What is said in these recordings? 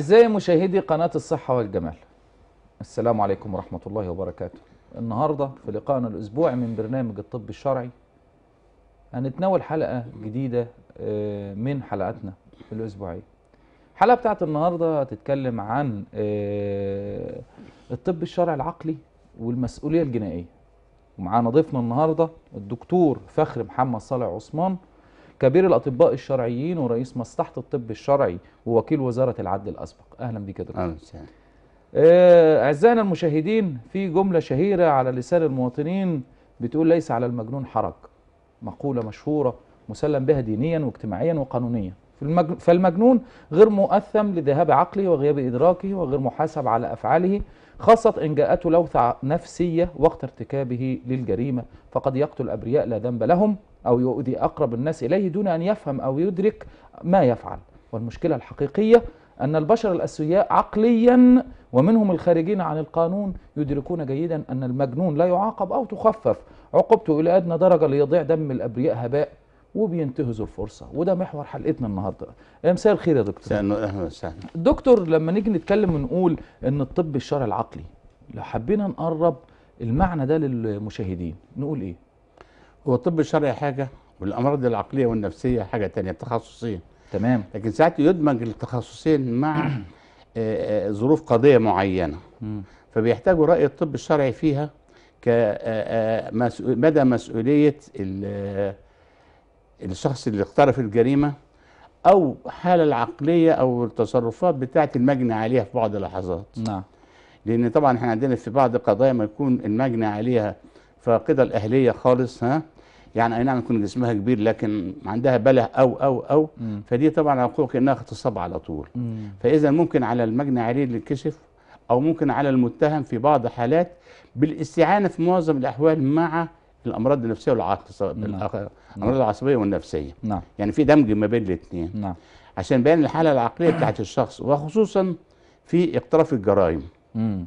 أعزائي مشاهدي قناة الصحة والجمال السلام عليكم ورحمة الله وبركاته النهاردة في لقائنا الأسبوعي من برنامج الطب الشرعي هنتناول حلقة جديدة آه، من حلقاتنا الأسبوعية الحلقة بتاعت النهاردة هتتكلم عن آه، الطب الشرعي العقلي والمسؤولية الجنائية ومعانا ضيفنا النهاردة الدكتور فخر محمد صالح عثمان كبير الأطباء الشرعيين ورئيس مصلحة الطب الشرعي ووكيل وزارة العدل الأسبق أهلا بك دكتور أهلا آه، أعزائنا المشاهدين في جملة شهيرة على لسان المواطنين بتقول ليس على المجنون حرج مقولة مشهورة مسلم بها دينيا واجتماعيا وقانونيا فالمجنون غير مؤثم لذهاب عقله وغياب إدراكه وغير محاسب على أفعاله خاصة إن جاءته لوثة نفسية وقت ارتكابه للجريمة فقد يقتل أبرياء لا ذنب لهم أو يؤذي أقرب الناس إليه دون أن يفهم أو يدرك ما يفعل والمشكلة الحقيقية أن البشر الأسوياء عقليا ومنهم الخارجين عن القانون يدركون جيدا أن المجنون لا يعاقب أو تخفف عقوبته إلى أدنى درجة ليضيع دم الأبرياء هباء وبينتهزوا الفرصه وده محور حلقتنا النهارده إيه، مساء الخير يا دكتور اهلا وسهلا دكتور لما نيجي نتكلم ونقول ان الطب الشرعي العقلي لو حبينا نقرب المعنى ده للمشاهدين نقول ايه هو الطب الشرعي حاجه والامراض العقليه والنفسيه حاجه ثانيه تخصصين تمام لكن ساعات يدمج التخصصين مع آه، آه، ظروف قضيه معينه فبيحتاجوا راي الطب الشرعي فيها آه، مدى مسؤوليه الشخص اللي اقترف الجريمه او حاله العقليه او التصرفات بتاعه المجني عليها في بعض اللحظات نعم لان طبعا احنا عندنا في بعض القضايا ما يكون المجني عليها فاقده الاهليه خالص ها يعني اي نعم يكون جسمها كبير لكن عندها بله او او او مم. فدي طبعا عقوق انها اغتصاب على طول مم. فاذا ممكن على المجني عليه للكشف او ممكن على المتهم في بعض حالات بالاستعانه في معظم الاحوال مع الامراض النفسيه والعقل نعم. نعم. الامراض العصبيه والنفسيه نعم. يعني في دمج ما بين الاثنين نعم. عشان بيان الحاله العقليه بتاعت الشخص وخصوصا في اقتراف الجرائم مم.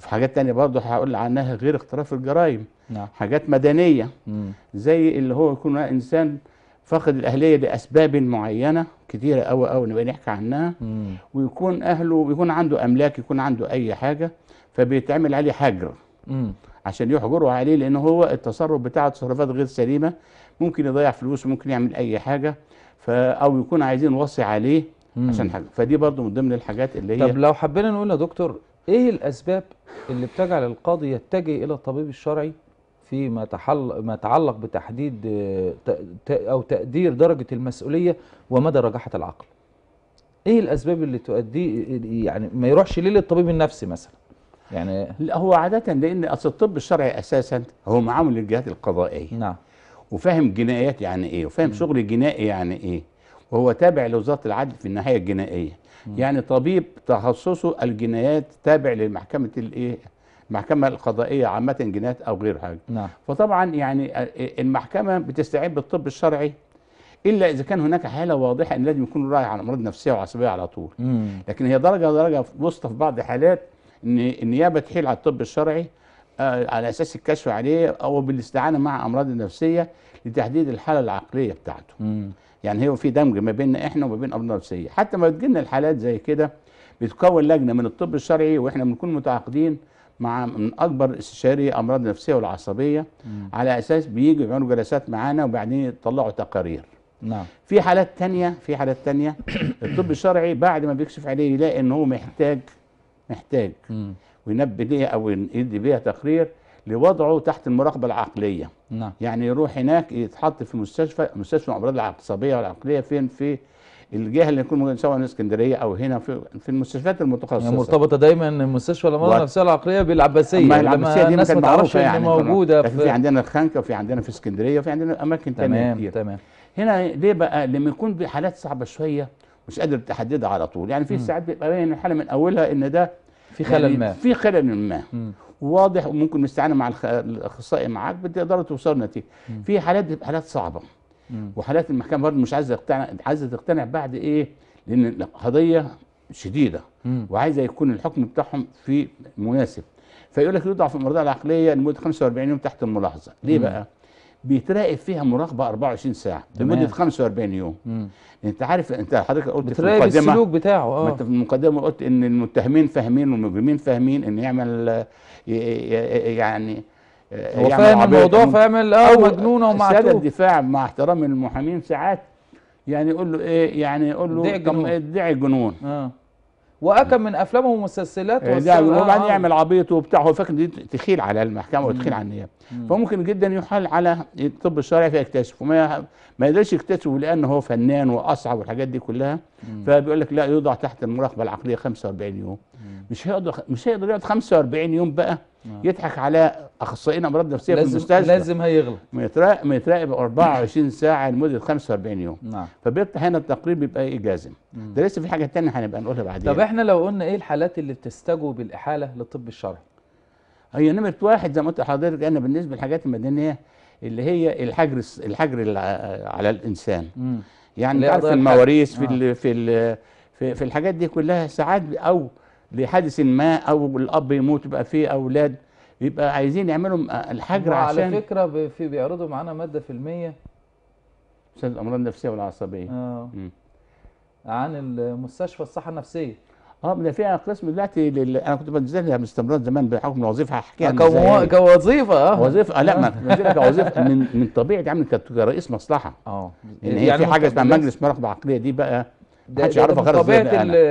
في حاجات تانية برضه هقول عنها غير اقتراف الجرائم نعم. حاجات مدنية مم. زي اللي هو يكون إنسان فاقد الأهلية لأسباب معينة كتيرة أوي أوي نبقى نحكي عنها مم. ويكون أهله يكون عنده أملاك يكون عنده أي حاجة فبيتعمل عليه حجر مم. عشان يحجروا عليه لأن هو التصرف بتاعه تصرفات غير سليمة ممكن يضيع فلوس ممكن يعمل أي حاجة ف أو يكون عايزين وصي عليه مم. عشان حاجة فدي برضه من ضمن الحاجات اللي هي طب لو حبينا نقول يا دكتور ايه الاسباب اللي بتجعل القاضي يتجه الى الطبيب الشرعي فيما ما يتعلق بتحديد او تقدير درجه المسؤوليه ومدى رجاحه العقل ايه الاسباب اللي تؤدي يعني ما يروحش ليه للطبيب النفسي مثلا يعني لا هو عاده لان اصل الطب الشرعي اساسا هو معامل للجهات القضائيه نعم وفاهم جنايات يعني ايه وفاهم شغل الجنائي يعني ايه وهو تابع لوزاره العدل في الناحيه الجنائيه يعني طبيب تخصصه الجنايات تابع للمحكمة الايه المحكمة القضائية عامة جنايات أو غيرها نعم. فطبعا يعني المحكمة بتستعين بالطب الشرعي إلا إذا كان هناك حالة واضحة أن لازم يكون راعي على أمراض نفسية وعصبية على طول مم. لكن هي درجة درجة وسطى في بعض الحالات إن النيابة تحيل على الطب الشرعي آه، على أساس الكشف عليه أو بالاستعانة مع أمراض النفسية لتحديد الحالة العقلية بتاعته مم. يعني هو في دمج ما بيننا احنا وما بين الامراض النفسيه حتى ما لنا الحالات زي كده بتكون لجنه من الطب الشرعي واحنا بنكون متعاقدين مع من اكبر استشاري امراض نفسيه والعصبيه م. على اساس بيجوا يعملوا جلسات معانا وبعدين يطلعوا تقارير نعم في حالات تانية في حالات تانية الطب الشرعي بعد ما بيكشف عليه يلاقي ان هو محتاج محتاج م. وينبه ليها او يدي بيها تقرير لوضعه تحت المراقبه العقليه نعم. يعني يروح هناك يتحط في مستشفى مستشفى الامراض العصبيه والعقليه فين في الجهه اللي يكون سواء اسكندريه او هنا في, في المستشفيات المتخصصه يعني مرتبطه دايما مستشفى الامراض النفسيه العقليه بالعباسيه ما العباسيه دي الناس ما تعرفش يعني موجوده في, في عندنا الخنكه وفي عندنا في اسكندريه وفي عندنا اماكن ثانيه كتير تمام هنا ليه بقى لما يكون بحالات صعبه شويه مش قادر تحددها على طول يعني في ساعات بيبقى باين الحاله من اولها ان ده في خلل يعني ما في خلل ما واضح وممكن نستعان مع الاخصائي معاك بتقدروا توصلوا لنتيجه في حالات حالات صعبه وحالات المحكمه برضه مش عايزه تقتنع عايزه تقتنع بعد ايه لان القضيه شديده وعايزه يكون الحكم بتاعهم في مناسب فيقول لك يضعف المرضى العقليه لمده 45 يوم تحت الملاحظه ليه مم. بقى بيتراقب فيها مراقبه 24 ساعه لمده 45 يوم مم. انت عارف انت حضرتك قلت في المقدمه السلوك بتاعه اه انت في المقدمه قلت ان المتهمين فاهمين والمجرمين فاهمين ان يعمل يعني هو فاهم الموضوع فاهم اه مجنون او معتوه سيادة الدفاع مع احترام المحامين ساعات يعني يقول له ايه يعني يقول له ادعي الجنون ادعي الجنون آه. واكم من افلامه ومسلسلات إيه، ده وبعدين آه. يعمل عبيط وبتاع هو فاكر دي تخيل على المحكمه وتخيل على النيابه فممكن جدا يحال على الطب الشرعي فيكتشف وما ما يقدرش يكتشفه لان هو فنان واصعب والحاجات دي كلها فبيقول لك لا يوضع تحت المراقبه العقليه 45 يوم مش هيقدر مش هيقدر يقعد 45 يوم بقى نعم. يضحك على اخصائيين امراض نفسيه لازم في المستشفى لازم هيغلط ما يتراقب 24 ساعه لمده 45 يوم نعم فبيطلع هنا التقرير بيبقى ايه جازم ده لسه في حاجه ثانيه هنبقى نقولها بعدين طب احنا لو قلنا ايه الحالات اللي بتستجوب الاحاله للطب الشرعي هي نمره واحد زي ما قلت لحضرتك انا بالنسبه للحاجات المدنيه اللي هي الحجر الحجر على الانسان مم. يعني عارف المواريث في آه. في في الحاجات دي كلها ساعات او لحادث ما او الاب يموت يبقى فيه اولاد يبقى عايزين يعملوا الحجر عشان على فكره في بيعرضوا معانا ماده في الميه استاذ الامراض النفسيه والعصبيه اه عن المستشفى الصحه النفسيه اه ده فيها قسم دلوقتي لل... انا كنت بنزلها باستمرار زمان بحكم الوظيفه هحكيها آه، كو... كوظيفه اه وظيفه آه لا ما آه. كوظيفه من من طبيعه عمل كرئيس مصلحه اه يعني, هي يعني في حاجه اسمها مجلس مراقبه عقليه دي بقى ده, ده, ده طبيعه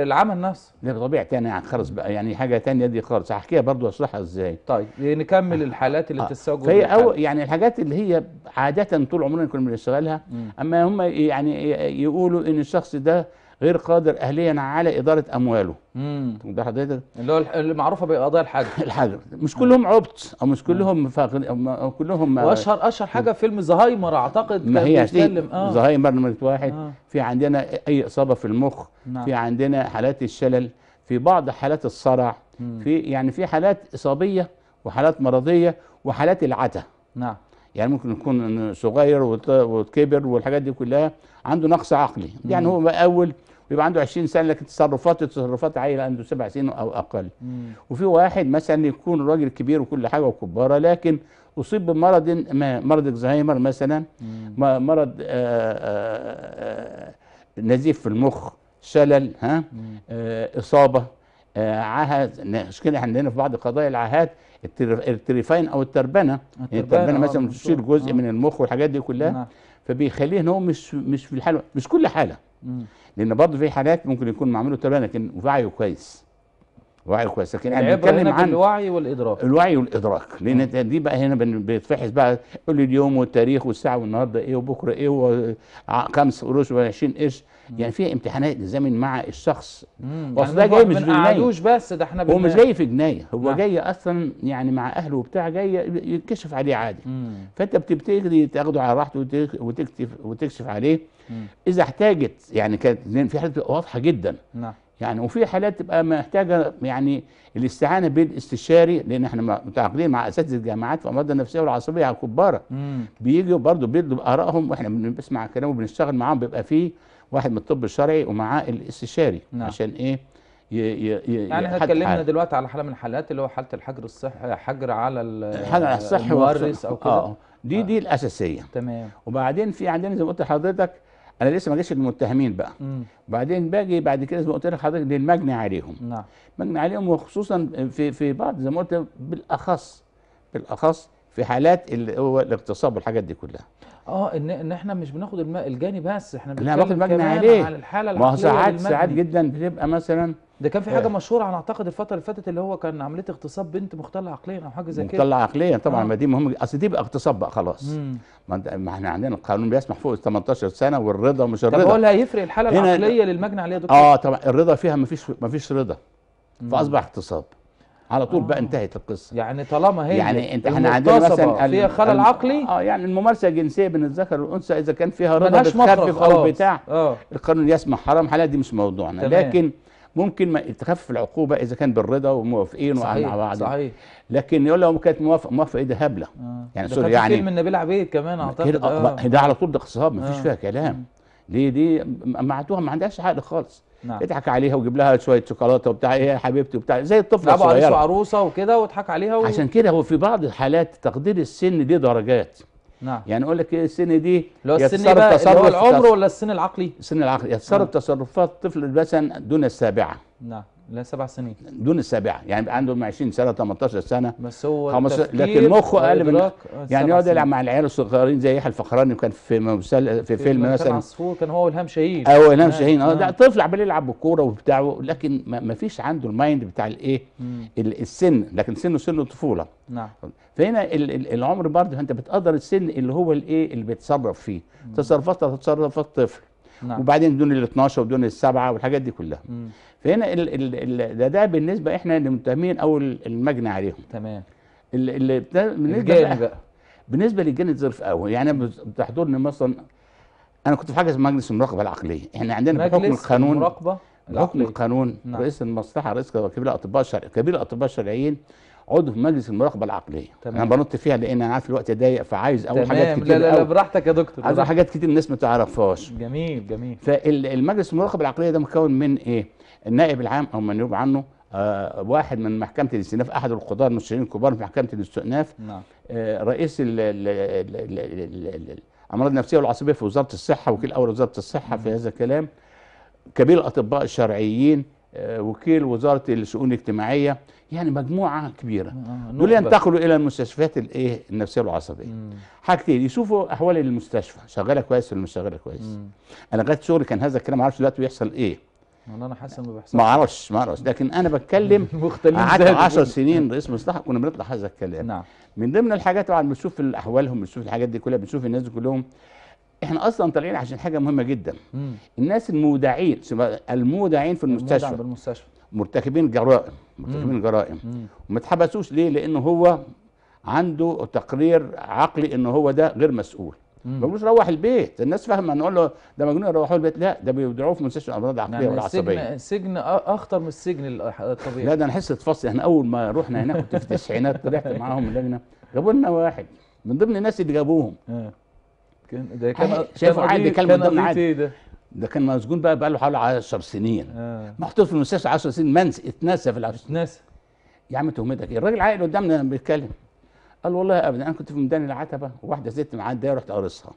العمل نفسه ده طبيعه تانية يعني خالص بقى يعني حاجه تانية دي خالص هحكيها برضو اشرحها ازاي طيب نكمل الحالات اللي آه. بتتسجل او يعني الحاجات اللي هي عاده طول عمرنا كنا بنشتغلها اما هم يعني يقولوا ان الشخص ده غير قادر اهليا على اداره امواله امم ده حضرتك اللي هو المعروفه بقضايا الحجر الحجر مش كلهم عبط او مش كلهم فاقد او كلهم آه، واشهر اشهر حاجه فيلم زهايمر اعتقد ما هي بيتكلم اه زهايمر نمره واحد آه. في عندنا اي اصابه في المخ نعم. في عندنا حالات الشلل في بعض حالات الصرع مم. في يعني في حالات اصابيه وحالات مرضيه وحالات العتا نعم يعني ممكن يكون صغير وكبر والحاجات دي كلها عنده نقص عقلي يعني هو اول بيبقى عنده 20 سنه لكن تصرفاته تصرفات عيل عنده سبع سنين او اقل مم. وفي واحد مثلا يكون راجل كبير وكل حاجه وكباره لكن اصيب بمرض ما مرض الزهايمر مثلا مم. مرض آآ آه، آآ آه، آه، نزيف في المخ شلل ها اصابه عهد كده عندنا في بعض قضايا العاهات التريفاين او التربنه يعني التربنه مثلا بتشيل جزء آه. من المخ والحاجات دي كلها نعم. فبيخليه ان هو مش مش في الحاله مش كل حاله لان برضه في حالات ممكن يكون معمول له تربيه لكن وعيه كويس وعي كويس لكن احنا بنتكلم عن الوعي والادراك الوعي والادراك لان مم. دي بقى هنا بيتفحص بقى قول لي اليوم والتاريخ والساعه والنهارده ايه وبكره ايه وخمس قروش و20 قرش يعني فيها امتحانات الزمن مع الشخص يعني اصل ده جاي مش في جنايه بس ده احنا هو مش جاي في جنايه هو نعم. جاي اصلا يعني مع اهله وبتاع جاي يتكشف عليه عادي مم. فانت بتبتدي تاخده على راحته وتكشف عليه اذا احتاجت يعني كانت في حالات واضحه جدا نعم يعني وفي حالات تبقى محتاجه يعني الاستعانه بالاستشاري لان احنا متعاقدين مع اساتذه الجامعات في امراض النفسيه والعصبيه على الكباره بيجوا برضه بيدوا ارائهم واحنا بنسمع كلامه وبنشتغل معاهم بيبقى فيه واحد من الطب الشرعي ومعاه الاستشاري نعم. عشان ايه ي ي ي يعني احنا اتكلمنا دلوقتي على حاله من الحالات اللي هو حاله الحجر الصحي حجر على الحجر الصحي الممارس او كده آه. دي آه. دي الاساسيه تمام وبعدين في عندنا زي ما قلت لحضرتك انا لسه ما جيتش للمتهمين بقى مم. بعدين باجي بعد كده زي ما قلت لحضرتك للمجني عليهم نعم مجني عليهم وخصوصا في في بعض زي ما قلت بالاخص بالاخص في حالات اللي هو الاغتصاب والحاجات دي كلها اه ان ان احنا مش بناخد الجاني بس احنا بناخد المجني عليه على الحاله ما ساعات ساعات جدا بتبقى مثلا ده كان في حاجه آه. مشهوره انا اعتقد الفتره اللي فاتت اللي هو كان عمليه اغتصاب بنت مختله عقليا او حاجه زي كده مختله عقليا طبعا آه. ما دي مهم اصل دي بقى اغتصاب بقى خلاص مم. ما احنا عندنا القانون بيسمح فوق ال 18 سنه والرضا مش الرضا طب هو اللي هيفرق الحاله العقليه للمجني عليها يا دكتور اه طبعا الرضا فيها ما فيش ما فيش رضا فاصبح اغتصاب على طول آه. بقى انتهت القصه يعني طالما هي يعني انت احنا عندنا مثلا فيها خلل عقلي اه يعني الممارسه الجنسيه بين الذكر والانثى اذا كان فيها رضا بتخفف او بتاع آه. القانون يسمح حرام حلال دي مش موضوعنا تمام. لكن ممكن ما تخفف العقوبه اذا كان بالرضا وموافقين وقعدنا مع بعض صحيح لكن يقول لو كانت موافقه موافقه ايه ده هبله آه. يعني سوري يعني فيلم النبيل عبيد كمان اعتقد ده, آه. ده على طول ده خصاب مفيش آه. فيها كلام ليه دي معتوها ما عندهاش عقل خالص نعم. اضحك عليها وجيب لها شويه شوكولاته وبتاع ايه يا حبيبتي وبتاع زي الطفل الصغير عروس وعروسه وكده واضحك عليها و... عشان كده هو في بعض الحالات تقدير السن ليه درجات نعم يعني اقول لك إيه السن دي لو السن بقى اللي هو العمر ولا السن العقلي؟ السن العقلي يتصرف نعم. تصرفات طفل مثلا دون السابعه نعم لا سبع سنين دون السابعه يعني من 20 سنه 18 سنه بس هو خمس لكن مخه اقل من آه، يعني يقعد يلعب مع العيال الصغيرين زي يحيى الفخراني كان في مسل... في فيلم كان مثلا عصفور كان هو الهام شاهين او الهام آه، شاهين اه ده آه. طفل عمال يلعب بالكوره وبتاع لكن ما فيش عنده المايند بتاع الايه السن لكن سنه سن الطفوله نعم فهنا العمر برضه انت بتقدر السن اللي هو الايه اللي بيتصرف فيه تصرفات تصرفات طفل نعم. وبعدين دون ال 12 ودون السبعه والحاجات دي كلها مم. فهنا ال ال ال ده ده بالنسبه احنا للمتهمين او المجني عليهم تمام ال بالنسبه بقى, بقى بالنسبه للجاني ظرف قوي يعني بتحضرني مثلا انا كنت في حاجه اسمها مجلس المراقبه العقليه احنا عندنا بحكم القانون مجلس المراقبه بحكم القانون نعم. رئيس المصلحه رئيس كبير الاطباء الشرعيين كبير الاطباء الشرعيين عضو في مجلس المراقبه العقليه تمام. انا بنط فيها لان انا عارف الوقت ضيق فعايز اقول حاجات كتير لا لا, لا براحتك يا دكتور عايز حاجات كتير الناس ما تعرفهاش جميل جميل فالمجلس المراقبه العقليه ده مكون من ايه النائب العام او من يوب عنه آه واحد من محكمه الاستئناف احد القضاه المستشارين الكبار في محكمه الاستئناف نعم آه رئيس ال ال ال ال الامراض النفسيه والعصبيه في وزاره الصحه وكيل اول وزاره الصحه مم. في هذا الكلام كبير الاطباء الشرعيين آه، وكيل وزاره الشؤون الاجتماعيه يعني مجموعه كبيره آه، دول ينتقلوا الى المستشفيات الايه النفسيه والعصبيه حاجتين يشوفوا احوال المستشفى شغاله كويس ولا مش شغاله كويس مم. انا لغايه شغلي كان هذا الكلام ما اعرفش دلوقتي بيحصل ايه انا حاسس انه بيحصل ما اعرفش ما اعرفش لكن انا بتكلم قعدت 10 سنين رئيس مصلحه كنا بنطلع هذا الكلام نعم من ضمن الحاجات طبعا بنشوف احوالهم بنشوف الحاجات دي كلها بنشوف الناس دي كلهم احنا اصلا طالعين عشان حاجه مهمه جدا مم. الناس المودعين المودعين في المستشفى بالمستشفى مرتكبين جرائم مرتكبين مم. جرائم وما اتحبسوش ليه لان هو عنده تقرير عقلي ان هو ده غير مسؤول ما بيقولوش روح البيت الناس فاهمه نقول له ده مجنون روحوا البيت لا ده بيودعوه في مستشفى الامراض يعني العقليه يعني والعصبيه سجن سجن اخطر من السجن الطبيعي لا ده انا حسيت فصل احنا اول ما رحنا هناك كنت في التسعينات طلعت معاهم اللجنه جابوا لنا واحد من ضمن الناس اللي جابوهم آه. كان ده كان شايفه عادي كان قدامنا عادي ده ده كان مسجون بقى بقى له حوالي 10 سنين آه. محطوط في المستشفى 10 سنين منس اتنسى في العفش اتنسى يا عم تهمتك ايه الراجل عاقل قدامنا بيتكلم قال والله ابدا انا كنت في ميدان العتبه واحده زدت معديه رحت قارصها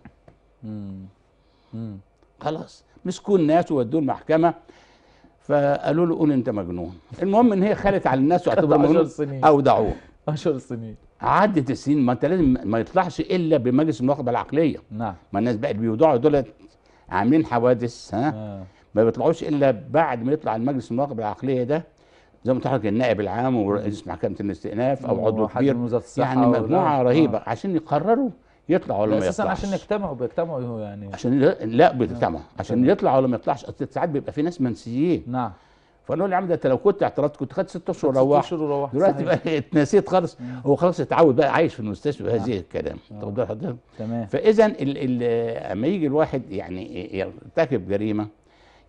خلاص مسكوا الناس وودوه المحكمه فقالوا له قول انت مجنون المهم ان هي خلت على الناس واعتبروا مجنون اودعوه 10 سنين عدت السنين ما انت لازم ما يطلعش الا بمجلس النواب العقليه نعم ما الناس بقت بيوضعوا دول عاملين حوادث ها نعم. ما بيطلعوش الا بعد ما يطلع المجلس النواب العقليه ده زي ما تحرك النائب العام ورئيس محكمه الاستئناف او عضو كبير يعني مجموعه آه. رهيبه نعم. عشان يقرروا يطلع ولا ما يطلعش اساسا عشان يجتمعوا بيجتمعوا يعني عشان لا بيجتمعوا آه. عشان يطلع ولا ما يطلعش ساعات بيبقى في ناس منسيين نعم فانا له يا عم ده انت لو كنت اعترضت كنت خدت ست اشهر وروحت ست اشهر وروحت دلوقتي بقى اتنسيت خالص هو خلاص اتعود بقى عايش في المستشفى آه. هذه الكلام واخد آه. حضرتك؟ تمام فاذا اما يجي الواحد يعني يرتكب جريمه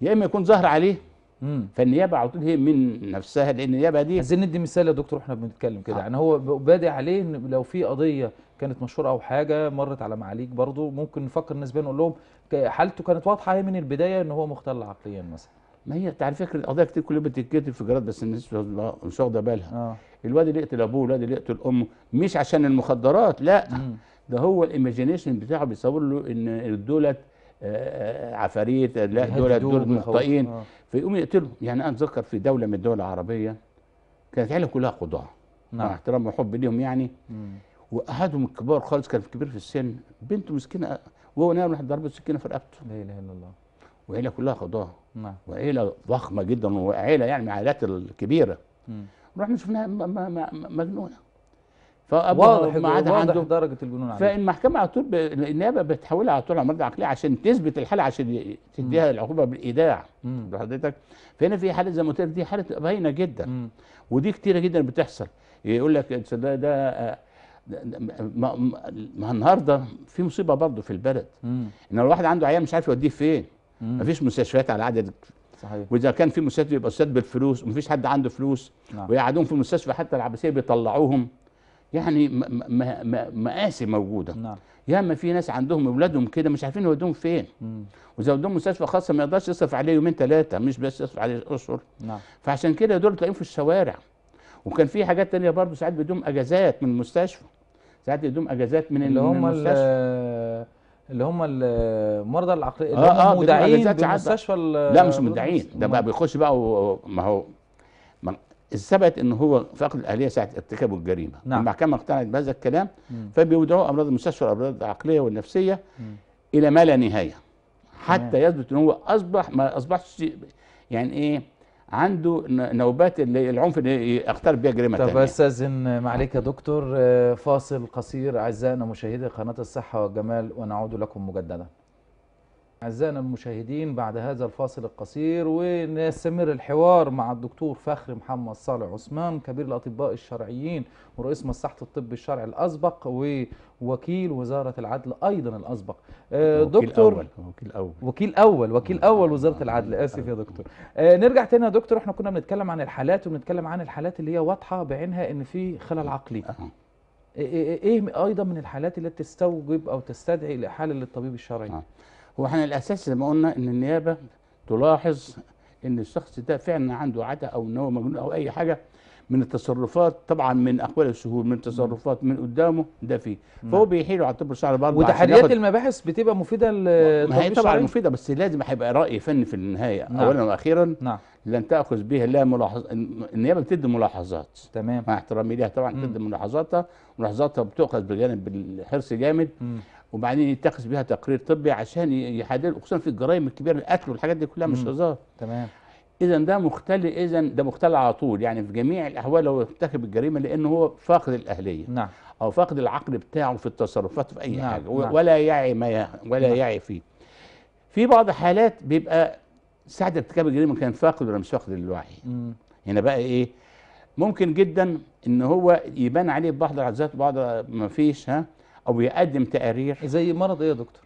يا اما يكون ظهر عليه فالنيابه على طول هي من نفسها لان النيابه دي عايزين ندي مثال يا دكتور احنا بنتكلم كده آه. يعني هو بادئ عليه ان لو في قضيه كانت مشهوره او حاجه مرت على معاليك برضه ممكن نفكر نسبيا نقول لهم حالته كانت واضحه هي من البدايه ان هو مختل عقليا مثلا ما هي انت على فكره القضايا كتير كل يوم بتتكتب في جرائد بس الناس مش واخده بالها آه. الواد اللي يقتل ابوه الواد اللي يقتل امه مش عشان المخدرات لا ده هو الايماجينيشن بتاعه بيصور له ان دولت آه، آه، عفاريت لا دولت دول مخطئين آه. فيقوم يقتلهم يعني انا اتذكر في دوله من الدول العربيه كانت عيله كلها قضاه نعم. مع احترام وحب ليهم يعني واحدهم الكبار خالص كان كبير في السن بنته مسكينه وهو نايم راح ضربه سكينه في رقبته لا اله الا الله وعيله كلها خضار نعم وعيله ضخمه جدا وعيله يعني من العائلات الكبيره رحنا شفناها مجنونه واضح واضح درجه الجنون عليه فالمحكمه على طول النيابه بتحولها على طول على مرجع عقلي عشان تثبت الحاله عشان تديها العقوبه بالايداع لحضرتك فهنا في حاله زي ما قلت لك دي حاله باينه جدا مم. ودي كتيره جدا بتحصل يقول لك ده ده ما النهارده في مصيبه برضه في البلد مم. ان الواحد عنده عيال مش عارف يوديه فين مفيش مستشفيات على عدد صحيح واذا كان في مستشفى يبقى استاذ بالفلوس ومفيش حد عنده فلوس نعم. ويقعدوهم في المستشفى حتى العباسيه بيطلعوهم يعني مآسي موجوده نعم ياما في ناس عندهم اولادهم كده مش عارفين يودوهم فين واذا ودوهم مستشفى خاصه ما يقدرش يصرف عليه يومين ثلاثه مش بس يصرف عليه اشهر نعم فعشان كده دول تلاقيهم في الشوارع وكان في حاجات ثانيه برضه ساعات بيدوم اجازات من المستشفى ساعات بيدوهم اجازات من اللي هم المستشفى اللي هم المرضى العقليه اللي آه هم آه مدعين بالمستشفى لا مش مدعين ده بقى بيخش بقى ما هو ثبت ان هو فقد الاهليه ساعه ارتكاب الجريمه نعم. المحكمه اقتنعت بهذا الكلام فبيودعوه امراض المستشفى والامراض العقليه والنفسيه م. الى ما لا نهايه حتى يثبت ان هو اصبح ما اصبحش يعني ايه عنده نوبات اللي العنف اللي يقترب بيها جريمه طب استاذن معاليك يا دكتور آه، فاصل قصير اعزائنا مشاهدي قناه الصحه والجمال ونعود لكم مجددا أعزائنا المشاهدين بعد هذا الفاصل القصير ونستمر الحوار مع الدكتور فخر محمد صالح عثمان كبير الأطباء الشرعيين ورئيس مصلحة الطب الشرعي الأسبق ووكيل وزارة العدل أيضا الأسبق آه، وكيل دكتور أول. وكيل أول وكيل أول وكيل نعم. أول وزارة العدل نعم. آسف يا دكتور آه، نرجع تاني يا دكتور احنا كنا بنتكلم عن الحالات وبنتكلم عن الحالات اللي هي واضحة بعينها إن في خلل عقلي إيه،, إيه،, إيه،, ايه ايضا من الحالات اللي تستوجب او تستدعي الاحاله للطبيب الشرعي؟ آه. هو احنا الاساس زي ما قلنا ان النيابه تلاحظ ان الشخص ده فعلا عنده عتا او ان هو مجنون او اي حاجه من التصرفات طبعا من اقوال السهول من تصرفات من قدامه ده فيه فهو بيحيله على الطب الشرعي برضه وتحديات المباحث بتبقى مفيده للطب طبعا طبعا مفيده بس لازم هيبقى راي فني في النهايه نعم. اولا واخيرا نعم. لن تاخذ بها لا ملاحظ النيابه بتدي ملاحظات تمام مع احترامي ليها طبعا بتدي ملاحظاتها ملاحظاتها بتؤخذ بجانب الحرص جامد وبعدين يتخذ بها تقرير طبي عشان يحدد خصوصا في الجرائم الكبيره القتل والحاجات دي كلها مش هزار تمام اذا ده مختل اذا ده مختل على طول يعني في جميع الاحوال هو يرتكب الجريمه لان هو فاقد الاهليه نعم او فاقد العقل بتاعه في التصرفات في اي نعم. حاجه نعم. ولا يعي ما يعي ولا نعم. يعي فيه في بعض حالات بيبقى ساعه ارتكاب الجريمه كان فاقد ولا مش فاقد الوعي هنا بقى ايه ممكن جدا ان هو يبان عليه بعض العزات وبعض ما فيش ها او يقدم تقارير زي مرض ايه يا دكتور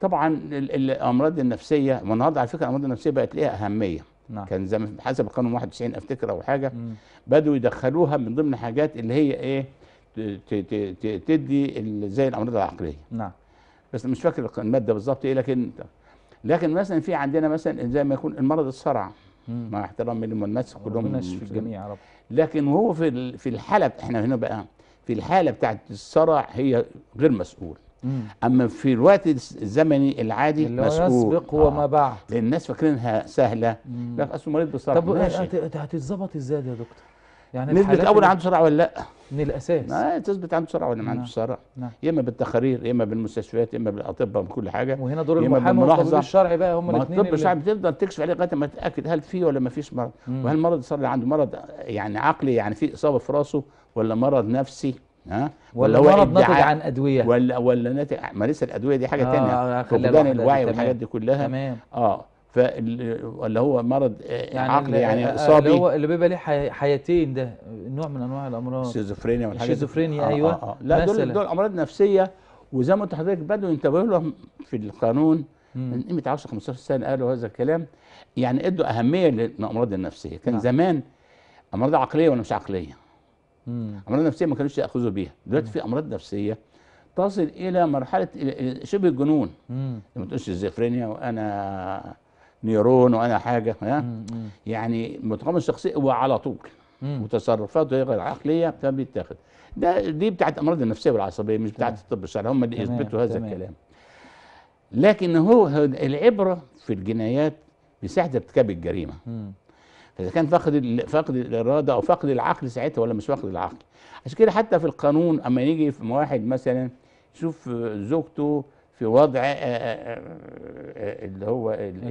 طبعا الامراض النفسيه والنهارده على فكره الامراض النفسيه بقت ليها اهميه نعم. كان زي حسب القانون 91 افتكر او حاجه بدوا يدخلوها من ضمن حاجات اللي هي ايه تدي زي الامراض العقليه نعم بس مش فاكر الماده بالظبط ايه لكن لكن مثلا في عندنا مثلا زي ما يكون المرض الصرع مع احترامي الناس كلهم في الجميع يا رب لكن وهو في في الحلب احنا هنا بقى في الحاله بتاعت الصرع هي غير مسؤول اما في الوقت الزمني العادي اللي مسؤول يسبق هو وما آه. بعد لان الناس فاكرينها سهله لا اصل مريض بصرع طب هتتظبط ازاي ده يا دكتور يعني نثبت اول عنده صرع ولا لا من الاساس ما تثبت عنده صرع ولا ما عنده نعم. صرع نعم. يا اما بالتقارير يا اما بالمستشفيات يا اما بالاطباء بكل حاجه وهنا دور المحامي والطبيب الشرعي بقى هم الاثنين الطب الشرعي بتفضل تكشف عليه لغايه ما تتاكد هل في ولا ما فيش مرض وهل المرض صار عنده مرض يعني عقلي يعني في اصابه في راسه ولا مرض نفسي ها ولا, ولا مرض ناتج عن ادويه ولا ولا ناتج ما لسه الادويه دي حاجه آه ثانيه آه، فقدان الوعي والحاجات دي كلها تمام اه فاللي ولا هو مرض آه، يعني عقلي يعني آه، اصابي اللي هو اللي بيبقى ليه حياتين ده نوع من انواع الامراض الشيزوفرينيا والحاجات الشيزوفرينيا آه ايوه آه آه. لا مثلاً. دول دول امراض نفسيه وزي ما انت حضرتك بدوا ينتبهوا لهم في القانون من قيمه 10 15 سنه قالوا هذا الكلام يعني ادوا اهميه للامراض النفسيه كان نعم. زمان امراض عقليه ولا مش عقليه امراض نفسيه ما كانوش ياخذوا بيها دلوقتي في امراض نفسيه تصل الى مرحله شبه الجنون ما تقولش الزفرينيا وانا نيرون وانا حاجه ها يعني متقمص الشخصيه وعلى طول مم. وتصرفاته غير عقليه فبيتاخد ده دي بتاعت امراض النفسيه والعصبيه مش بتاعت الطب الشرعي هم اللي يثبتوا هذا تمام. الكلام لكن هو العبره في الجنايات بساعه ارتكاب الجريمه مم. فاذا كان فقد فقد الاراده او فقد العقل ساعتها ولا مش فقد العقل عشان كده حتى في القانون اما يجي في واحد مثلا يشوف زوجته في وضع آه، آه، آه، اللي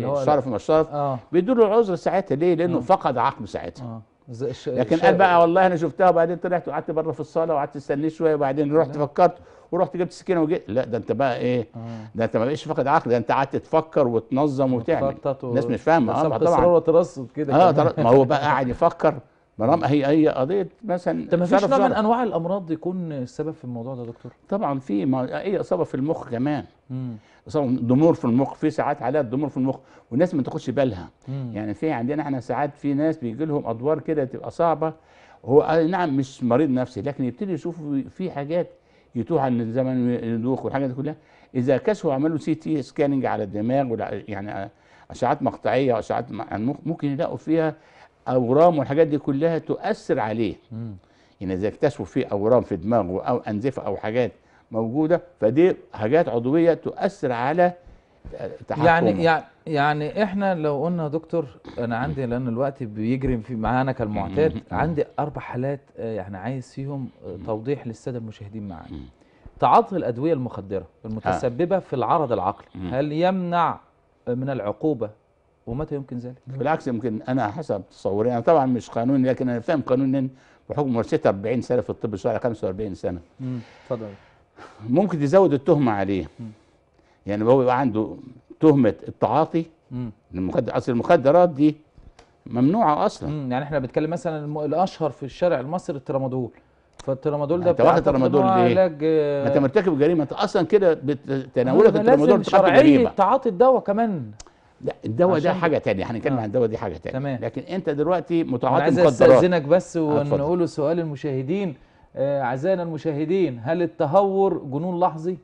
هو الشرف مش شرف آه. بيدوا له العذر ساعتها ليه لانه آه. فقد عقله ساعتها آه. لكن قال بقى والله انا شفتها وبعدين طلعت وقعدت بره في الصاله وقعدت استنيت شويه وبعدين رحت فكرت ورحت جبت سكينه وجيت لا ده انت بقى ايه ده انت ما بقيتش فاقد عقل ده انت قعدت تفكر وتنظم وتعمل الناس مش فاهمه اه طبعا وترصد كده اه ما هو بقى قاعد يفكر مرام هي هي قضيه مثلا طب ما فيش نوع من انواع الامراض يكون السبب في الموضوع ده يا دكتور؟ طبعا في ما اي اصابه في المخ كمان اصابه ضمور في المخ في ساعات عليها ضمور في المخ والناس ما تاخدش بالها مم. يعني في عندنا احنا ساعات في ناس بيجي لهم ادوار كده تبقى صعبه هو آه، نعم مش مريض نفسي لكن يبتدي يشوف في حاجات يتوه عن الزمن الدوخ والحاجات دي كلها اذا كسروا عملوا سي تي سكاننج على الدماغ يعني اشعاعات مقطعيه واشعاعات يعني ممكن يلاقوا فيها اورام والحاجات دي كلها تؤثر عليه يعني اذا اكتشفوا فيه اورام في دماغه او انزفه او حاجات موجوده فدي حاجات عضويه تؤثر على تحكم يعني يعني احنا لو قلنا يا دكتور انا عندي لان الوقت بيجري في معانا كالمعتاد عندي اربع حالات آه، يعني عايز فيهم آه، توضيح للساده المشاهدين معانا تعاطي الادويه المخدره المتسببه في العرض العقلي هل يمنع من العقوبه ومتى يمكن ذلك؟ بالعكس يمكن انا حسب تصوري انا طبعا مش قانوني لكن انا فاهم قانونا بحكم ممارستها 40 سنه في الطب الشرعي 45 سنه. اتفضل ممكن تزود التهمه عليه. مم. يعني هو يبقى عنده تهمه التعاطي المخدر اصل المخدرات دي ممنوعه اصلا مم. يعني احنا بنتكلم مثلا الم... الاشهر في الشارع المصري الترامادول فالترامادول ده انت واخد ترامادول ليه؟ علاج آه، ما انت مرتكب جريمه انت اصلا كده تناولك الترامادول شرعيه تعاطي الدواء كمان لا الدواء ده حاجه تانية هنتكلم آه. عن الدواء دي حاجه تانية تمام. لكن انت دلوقتي متعاطي مخدرات عايز استاذنك بس آه، ونقول سؤال المشاهدين اعزائنا المشاهدين هل التهور جنون لحظي؟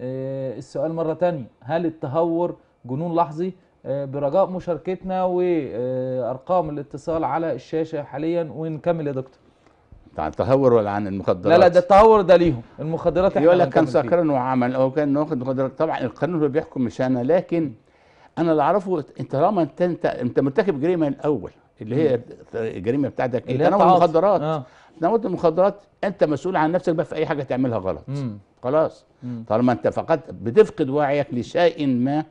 آه، السؤال مرة تانية هل التهور جنون لحظي آه، برجاء مشاركتنا وارقام الاتصال على الشاشه حاليا ونكمل يا دكتور عن التهور ولا عن المخدرات لا لا ده التهور ده ليهم المخدرات احنا يقول لك كان سكران وعمل او كان واخد مخدرات طبعا القانون هو بيحكم مش انا لكن انا اللي اعرفه انت طالما انت انت انت مرتكب جريمه الاول اللي هي الجريمه بتاعتك اللي هي تناول المخدرات آه. تناول المخدرات انت مسؤول عن نفسك بقى في اي حاجه تعملها غلط مم. خلاص طالما انت فقدت بتفقد وعيك لشيء ما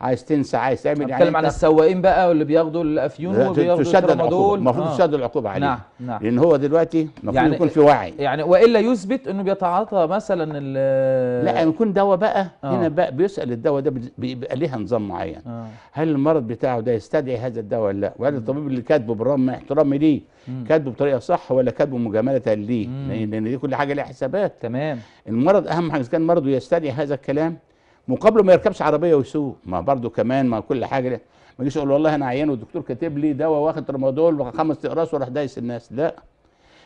عايز تنسى عايز تعمل يعني بتكلم عن السواقين بقى واللي بياخدوا الافيون وبياخدوا تشدد العقوبه المفروض آه. العقوبه عليه نعم نعم لان هو دلوقتي المفروض يعني يكون في وعي يعني والا يثبت انه بيتعاطى مثلا ال لا يكون دواء بقى آه. هنا بقى بيسال الدواء ده بيبقى ليها نظام معين آه. هل المرض بتاعه ده يستدعي هذا الدواء ولا لا وهل الطبيب اللي كاتبه برغم احترامي ليه كاتبه بطريقه صح ولا كاتبه مجامله ليه لان دي كل حاجه لها حسابات تمام المرض اهم حاجه اذا كان مرضه يستدعي هذا الكلام مقابله ما يركبش عربيه ويسوق ما برضه كمان ما كل حاجه ما يجيش يقول والله انا عيان والدكتور كاتب لي دواء واخد رمادول وخمس اقراص وراح دايس الناس لا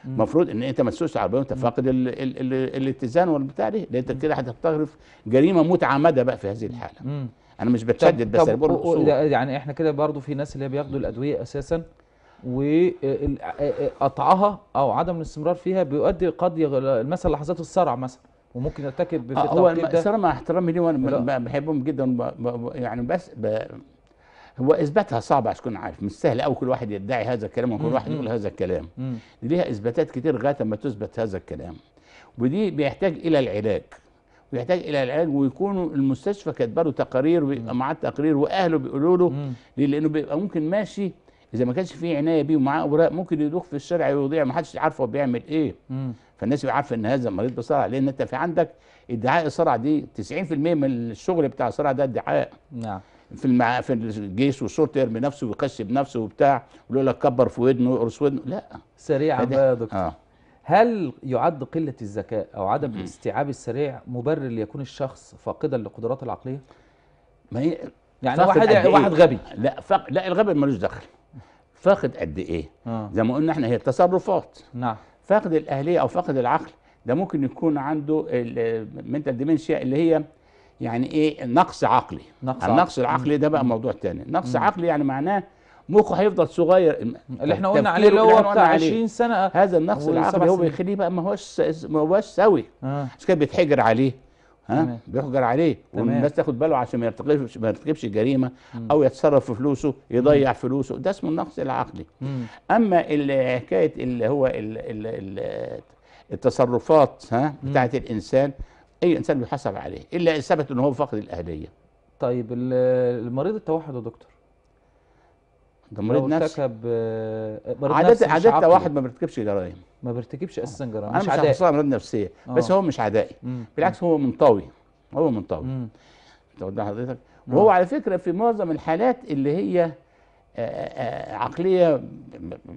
المفروض ان انت ما تسوقش عربيه وانت فاقد ال ال ال الاتزان والبتاع دي لان انت كده هتستغرف جريمه متعمده بقى في هذه الحاله انا مش بتشدد بس انا بقول يعني احنا كده برضه في ناس اللي بياخدوا الادويه اساسا وقطعها او عدم الاستمرار فيها بيؤدي قد المثل لحظات الصرع مثلا وممكن يرتكب آه، في هو المأثرة مع احترامي ليه وانا بحبهم جدا يعني بس هو اثباتها صعب عشان تكون عارف مش سهل قوي كل واحد يدعي هذا الكلام وكل واحد يقول هذا الكلام ليها اثباتات كتير لغايه ما تثبت هذا الكلام ودي بيحتاج الى العلاج بيحتاج الى العلاج ويكونوا المستشفى كاتبه له تقارير ويبقى معاه تقرير واهله بيقولوا له لانه بيبقى ممكن ماشي اذا ما كانش في عنايه بيه ومعاه اوراق ممكن يدوخ في الشارع ويضيع ما حدش عارفه هو بيعمل ايه مم. فالناس يبقى عارفه ان هذا مريض بصرع لان انت في عندك ادعاء الصرع دي 90% من الشغل بتاع الصرع ده ادعاء نعم في المع... في الجيش والشرطه يرمي نفسه ويخش بنفسه وبتاع ويقول لك كبر في ودنه ويقرص ودنه لا سريعا بقى يا دكتور آه. هل يعد قله الذكاء او عدم الاستيعاب السريع مبرر ليكون الشخص فاقدا للقدرات العقليه؟ ما هي يعني واحد إيه؟ واحد غبي لا فق... لا الغبي ملوش دخل فاقد قد ايه آه. زي ما قلنا احنا هي التصرفات نعم فاقد الاهليه او فاقد العقل ده ممكن يكون عنده المنتال ديمنشيا اللي هي يعني ايه نقص عقلي نقص النقص عقلي. العقلي ده بقى موضوع تاني نقص مم. عقلي يعني معناه مخه هيفضل صغير اللي احنا قلنا عليه اللي هو يعني بتاع 20 سنه هذا النقص العقلي هو بيخليه بقى ما هوش ما هوش سوي عشان آه. كده بيتحجر عليه ها بيحجر عليه والناس تاخد باله عشان ما يرتكبش ما يرتكبش جريمه مم. او يتصرف في فلوسه يضيع مم. فلوسه ده اسمه النقص العقلي مم. اما حكايه اللي هو الـ الـ الـ التصرفات ها بتاعه الانسان اي انسان بيحاسب عليه الا ان ثبت ان هو فقد الاهليه طيب المريض التوحد يا دكتور ده مريض نفسي ارتكب آه، نفسي عادة, عادة واحد ما بيرتكبش جرائم ما بيرتكبش اساسا جرائم انا مش, عارف امراض نفسيه أوه. بس هو مش عدائي مم. بالعكس هو منطوي هو منطوي انت قدام حضرتك آه. وهو على فكره في معظم الحالات اللي هي آه، عقليه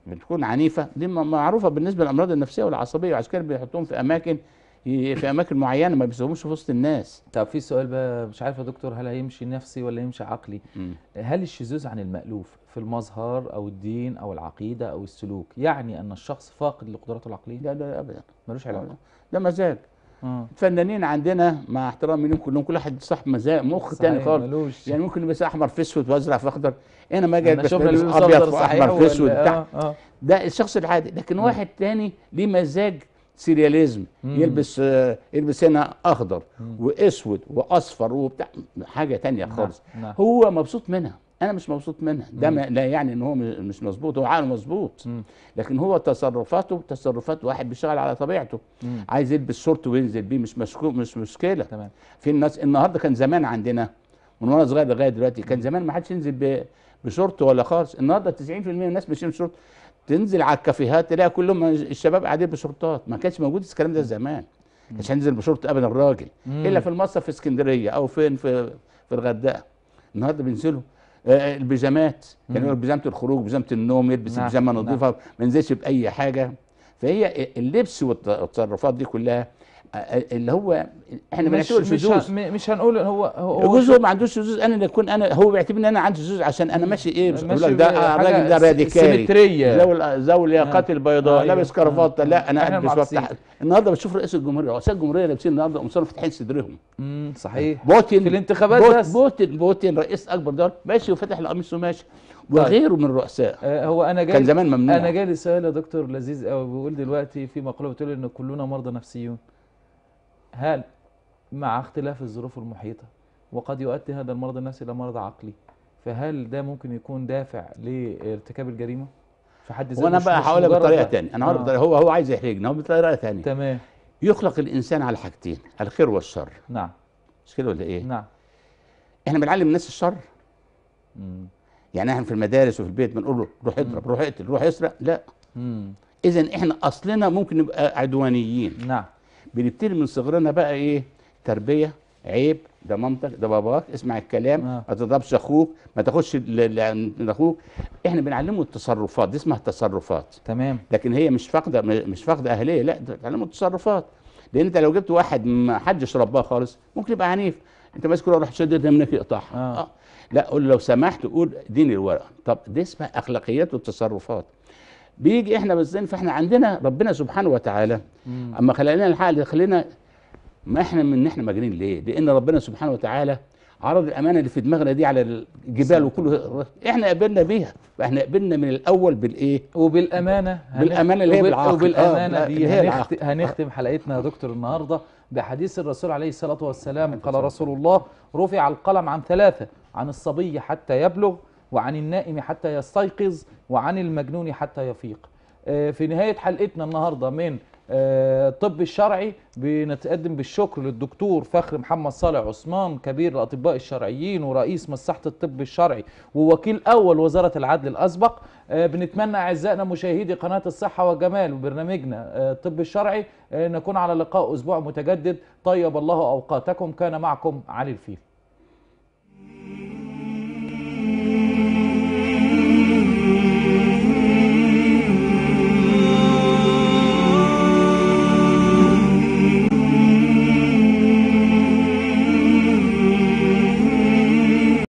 بتكون عنيفه دي معروفه بالنسبه للامراض النفسيه والعصبيه وعشان كده بيحطوهم في اماكن في اماكن معينه ما بيسيبهمش في وسط الناس طب في سؤال بقى مش عارف يا دكتور هل هيمشي نفسي ولا يمشي عقلي م. هل الشذوذ عن المألوف في المظهر او الدين او العقيده او السلوك يعني ان الشخص فاقد لقدراته العقليه لا لا ابدا ملوش علاقه ده مزاج آه. الفنانين عندنا مع احترامي ليهم كلهم كل واحد صاحب مزاج مخ تاني خالص يعني ممكن يبقى احمر في اسود وازرق في اخضر انا ما اجي ابيض في احمر في اسود آه، آه. ده الشخص العادي لكن واحد تاني ليه مزاج سيرياليزم يلبس آه يلبس هنا اخضر واسود واصفر وبتاع حاجه تانية نعم، خالص نعم. هو مبسوط منها انا مش مبسوط منها ده لا يعني ان هو مش مظبوط هو عقله مظبوط لكن هو تصرفاته تصرفات واحد بيشتغل على طبيعته مم. عايز يلبس شورت وينزل بيه مش مش مشكله تمام. في الناس النهارده كان زمان عندنا من وانا صغير لغايه دلوقتي كان زمان ما حدش ينزل بشورت ولا خالص النهارده 90% من الناس مش شورت تنزل على الكافيهات تلاقي كلهم الشباب قاعدين بشورتات ما كانش موجود الكلام ده زمان ما كانش ينزل بشورت ابدا الراجل الا في المصرف في اسكندريه او فين في في الغردقه النهارده بينزلوا آه، البيجامات يعني بيجامه الخروج بيجامه النوم يلبس نعم، بيجامه نعم. نظيفه ما ينزلش باي حاجه فهي اللبس والتصرفات دي كلها اللي هو احنا مش مش, شذوذ مش هنقول هو هو جزء ما عندوش شذوذ انا اللي اكون انا هو بيعتبرني انا عندي شذوذ عشان انا ماشي ايه مش بقول لك ده الراجل ده راديكالي ذوي ذوي اللياقات البيضاء آه, آه، أيوه. لابس آه لا انا آه. قاعد مش بفتح النهارده بشوف رئيس الجمهوريه رؤساء الجمهوريه لابسين النهارده قمصان فاتحين صدرهم امم صحيح بوتين في الانتخابات بوت بس بوتين بوتين رئيس اكبر دول ماشي وفتح القميص وماشي طيب. وغيره من الرؤساء آه، هو انا جاي كان زمان ممنوع انا جاي لسؤال يا دكتور لذيذ قوي بيقول دلوقتي في مقوله بتقول ان كلنا مرضى نفسيون هل مع اختلاف الظروف المحيطة وقد يؤدي هذا المرض النفسي إلى مرض عقلي فهل ده ممكن يكون دافع لارتكاب الجريمة؟ في حد ذاته وانا بقى هقولها بطريقه ثانيه انا آه. هو هو عايز يحرجنا هو بطريقه ثانيه تمام يخلق الانسان على حاجتين الخير والشر نعم مش كده ولا ايه؟ نعم احنا بنعلم الناس الشر مم. يعني احنا في المدارس وفي البيت بنقول له روح اضرب روح اقتل روح اسرق لا اذا احنا اصلنا ممكن نبقى عدوانيين نعم بنبتدي من صغرنا بقى ايه تربيه عيب ده مامتك ده باباك اسمع الكلام آه. ما تضربش اخوك ما تاخدش لاخوك احنا بنعلمه التصرفات دي اسمها التصرفات تمام لكن هي مش فاقده مش فاقده اهليه لا تعلمه التصرفات لان انت لو جبت واحد ما حدش رباه خالص ممكن يبقى عنيف انت ماسك ورقه رحت شددها منك يقطعها آه. آه. لا قول له لو سمحت قول اديني الورقه طب دي اسمها اخلاقيات والتصرفات بيجي احنا بالزين فاحنا عندنا ربنا سبحانه وتعالى مم. اما خلينا الحال خلينا ما احنا من احنا مجانين ليه لان ربنا سبحانه وتعالى عرض الامانه اللي في دماغنا دي على الجبال وكله احنا قبلنا بيها فاحنا قبلنا من الاول بالايه وبالامانه بالامانه اللي هي بالعقل آه، وبالامانه آه دي هنختم حلقتنا يا دكتور النهارده بحديث الرسول عليه الصلاه والسلام قال رسول الله رفع القلم عن ثلاثه عن الصبي حتى يبلغ وعن النائم حتى يستيقظ وعن المجنون حتى يفيق آه، في نهاية حلقتنا النهاردة من آه، الطب الشرعي بنتقدم بالشكر للدكتور فخر محمد صالح عثمان كبير الاطباء الشرعيين ورئيس مساحه الطب الشرعي ووكيل اول وزاره العدل الاسبق آه، بنتمنى اعزائنا مشاهدي قناه الصحه والجمال وبرنامجنا الطب الشرعي نكون على لقاء اسبوع متجدد طيب الله اوقاتكم كان معكم علي الفيل